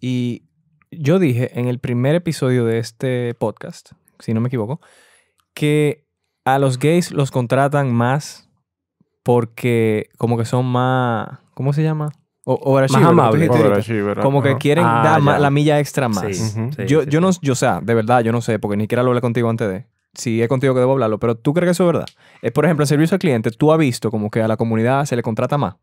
Y yo dije en el primer episodio de este podcast, si no me equivoco, que a los gays los contratan más porque como que son más, ¿cómo se llama? O, más amables. Como que quieren ah, dar la milla extra más. yo, yo no, yo, de verdad, yo no sé, porque ni siquiera lo hablé contigo antes de. Si es contigo que debo hablarlo, pero ¿tú crees que eso es verdad? Eh, por ejemplo, en servicio al cliente, ¿tú has visto como que a la comunidad se le contrata más?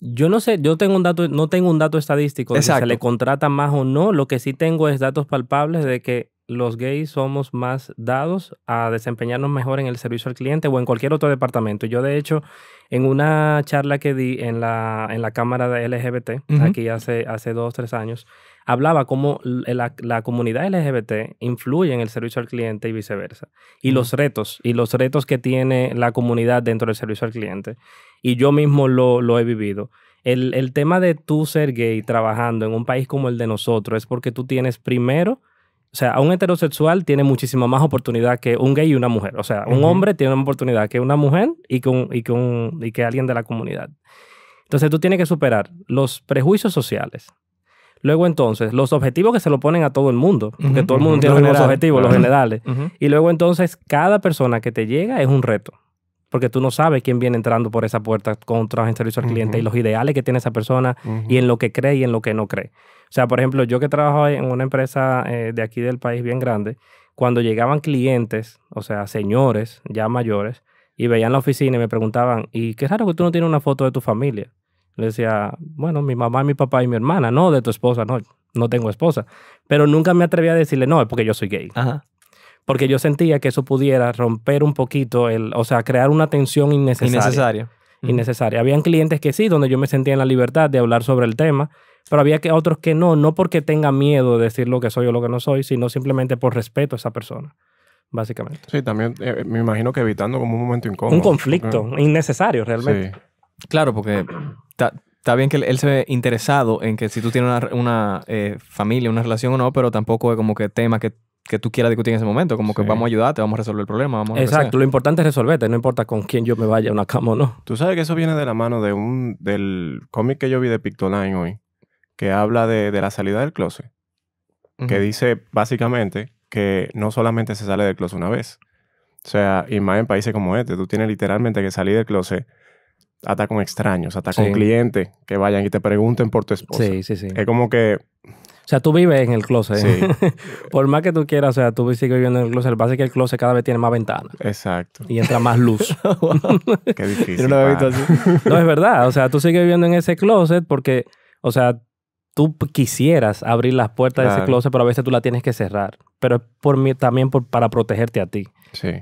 Yo no sé, yo tengo un dato, no tengo un dato estadístico de si se le contrata más o no. Lo que sí tengo es datos palpables de que los gays somos más dados a desempeñarnos mejor en el servicio al cliente o en cualquier otro departamento. Yo, de hecho, en una charla que di en la, en la Cámara de LGBT, aquí hace, hace dos, tres años, hablaba cómo eh, la, comunidad LGBT influye en el servicio al cliente y viceversa. Y los retos, y los retos que tiene la comunidad dentro del servicio al cliente. Y yo mismo lo, lo he vivido. El, el, tema de tú ser gay trabajando en un país como el de nosotros es porque tú tienes primero, o sea, un heterosexual tiene muchísima más oportunidad que un gay y una mujer. O sea, un hombre tiene más oportunidad que una mujer y con y, y que alguien de la comunidad. Entonces tú tienes que superar los prejuicios sociales, Luego entonces, los objetivos que se lo ponen a todo el mundo, porque todo el mundo tiene los objetivos, los generales. Y luego entonces, cada persona que te llega es un reto, porque tú no sabes quién viene entrando por esa puerta con trabajo en servicio al cliente y los ideales que tiene esa persona y en lo que cree y en lo que no cree. O sea, por ejemplo, yo que trabajo en una empresa eh, de aquí del país bien grande, cuando llegaban clientes, o sea, señores ya mayores, y veían la oficina y me preguntaban, y qué raro que tú no tienes una foto de tu familia. Le decía, bueno, mi mamá, mi papá y mi hermana, no, de tu esposa, no, no tengo esposa. Pero nunca me atreví a decirle, no, es porque yo soy gay. Ajá. Porque yo sentía que eso pudiera romper un poquito, el, o sea, crear una tensión innecesaria. Innecesaria. Habían clientes que sí, donde yo me sentía en la libertad de hablar sobre el tema, pero había que, otros que no, no porque tenga miedo de decir lo que soy o lo que no soy, sino simplemente por respeto a esa persona básicamente. Sí, también eh, me imagino que evitando como un momento incómodo. Un conflicto innecesario realmente. Sí. Claro, porque Está bien que él, se ve interesado en que si tú tienes una, eh, familia, una relación o no, pero tampoco es como que tema que que tú quieras discutir en ese momento, como que vamos a ayudarte, vamos a resolver el problema. Vamos Exacto, lo importante es resolverte, no importa con quién yo me vaya a una cama o no. Tú sabes que eso viene de la mano de un, del cómic que yo vi de Pictoline hoy, que habla de, la salida del closet, que dice básicamente que no solamente se sale del closet una vez, o sea, y más en países como este, tú tienes literalmente que salir del closet hasta con extraños, hasta con clientes que vayan y te pregunten por tu esposa. Sí, sí, sí. Es como que... O sea, tú vives en el closet. Sí. por más que tú quieras, o sea, tú sigues viviendo en el closet. Lo que es que el closet cada vez tiene más ventanas. Exacto. Y entra más luz. Qué difícil. no, no, es verdad. O sea, tú sigues viviendo en ese closet porque, o sea, tú quisieras abrir las puertas de ese closet, pero a veces tú la tienes que cerrar. Pero por mí, también para protegerte a ti.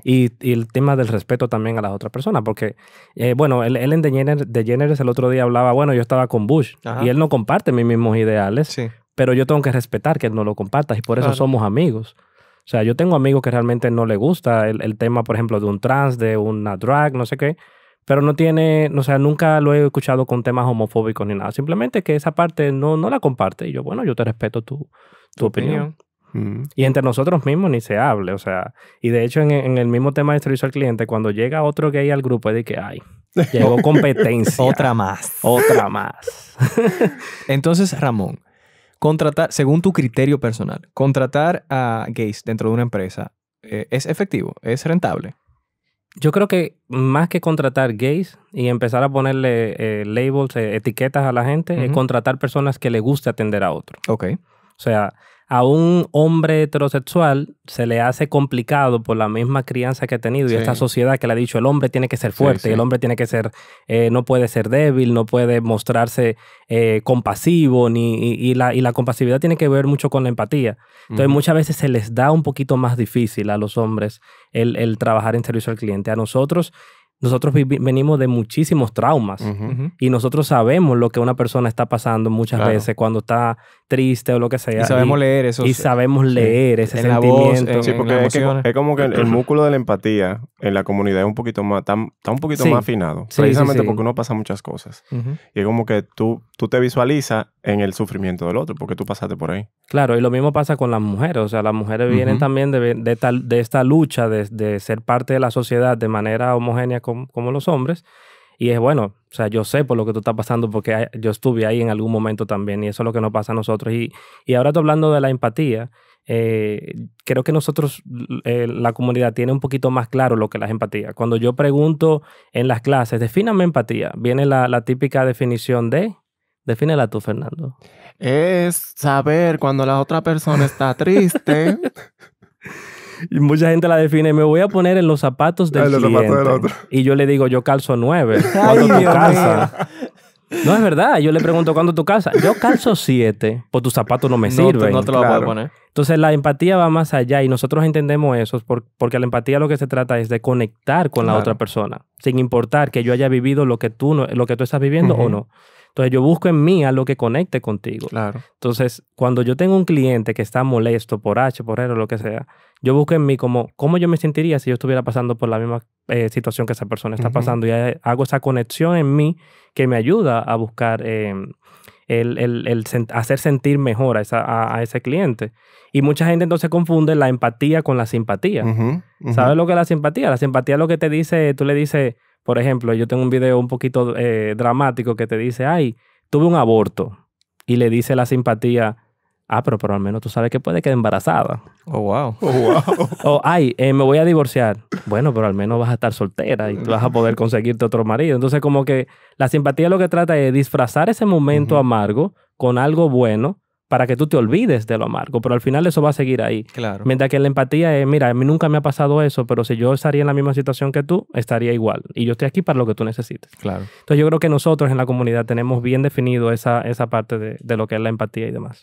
Y, el tema del respeto también a las otras personas, porque, eh, bueno, Ellen DeGeneres, Jenner el otro día hablaba, bueno, yo estaba con Bush y él no comparte mis mismos ideales, pero yo tengo que respetar que él no lo compartas y por eso somos amigos. O sea, yo tengo amigos que realmente no le gusta el, el tema, por ejemplo, de un trans, de una drag, no sé qué pero no tiene, o sea, nunca lo he escuchado con temas homofóbicos ni nada. Simplemente que esa parte no, no la comparte. Y yo, bueno, yo te respeto tu, opinión. Mm. Y entre nosotros mismos ni se hable, o sea, y de hecho en, el mismo tema de servicio al cliente, cuando llega otro gay al grupo es de que, ay, llegó competencia. otra más. Otra más. Entonces, Ramón, contratar, según tu criterio personal, contratar a gays dentro de una empresa, eh, ¿es efectivo? ¿Es rentable? Yo creo que más que contratar gays y empezar a ponerle eh, labels, eh, etiquetas a la gente, es contratar personas que le guste atender a otro. Ok. O sea, a un hombre heterosexual se le hace complicado por la misma crianza que ha tenido y esta sociedad que le ha dicho el hombre tiene que ser fuerte, el hombre tiene que ser, eh, no puede ser débil, no puede mostrarse eh, compasivo, ni, y, la, y, la, compasividad tiene que ver mucho con la empatía. Entonces muchas veces se les da un poquito más difícil a los hombres el, el trabajar en servicio al cliente. A nosotros nosotros venimos de muchísimos traumas y nosotros sabemos lo que una persona está pasando muchas veces cuando está triste o lo que sea. Y sabemos leer eso. Y sabemos leer ese sentimiento. sí, porque es, como que el, músculo de la empatía en la comunidad es un poquito más, está, un poquito más afinado. precisamente porque uno pasa muchas cosas. Y es como que tú, tú te visualizas en el sufrimiento del otro porque tú pasaste por ahí. Claro, y lo mismo pasa con las mujeres. O sea, las mujeres vienen también de, tal, de esta lucha de, ser parte de la sociedad de manera homogénea con como, los hombres. Y es bueno, o sea, yo sé por lo que tú estás pasando porque yo estuve ahí en algún momento también y eso es lo que nos pasa a nosotros. Y, y ahora tú hablando de la empatía, eh, creo que nosotros, eh, la comunidad tiene un poquito más claro lo que es la empatía. Cuando yo pregunto en las clases, defíname empatía, viene la, la típica definición de... Defínela tú, Fernando. Es saber cuando la otra persona está triste y mucha gente la define, me voy a poner en los zapatos del, Y yo le digo, yo calzo nueve. Ay, No es verdad. Yo le pregunto, ¿cuándo tu casa Yo calzo siete, pues tus zapatos no me sirven. No te lo a Entonces la empatía va más allá y nosotros entendemos eso porque la empatía lo que se trata es de conectar con la otra persona, sin importar que yo haya vivido lo que tú, lo que tú estás viviendo o no. Entonces yo busco en mí a lo que conecte contigo. Claro. Entonces, cuando yo tengo un cliente que está molesto por H, por R o lo que sea, yo busco en mí como cómo yo me sentiría si yo estuviera pasando por la misma eh, situación que esa persona está pasando y hago esa conexión en mí que me ayuda a buscar eh, el, el, el hacer sentir mejor a, esa, a, ese cliente. Y mucha gente entonces confunde la empatía con la simpatía. ¿Sabes lo que es la simpatía? La simpatía es lo que te dice, tú le dices, por ejemplo, yo tengo un video un poquito eh, dramático que te dice, ay, tuve un aborto. Y le dice la simpatía, ah, pero, pero al menos tú sabes que puede quedar embarazada. Oh, wow. Oh, wow. o, ay, eh, me voy a divorciar. Bueno, pero al menos vas a estar soltera y vas a poder conseguirte otro marido. Entonces, como que la simpatía lo que trata es disfrazar ese momento amargo con algo bueno para que tú te olvides de lo amargo, pero al final eso va a seguir ahí. Claro. Mientras que la empatía es, mira, a mí nunca me ha pasado eso, pero si yo estaría en la misma situación que tú, estaría igual. Y yo estoy aquí para lo que tú necesites. Claro. Entonces yo creo que nosotros en la comunidad tenemos bien definido esa, esa parte de lo que es la empatía y demás.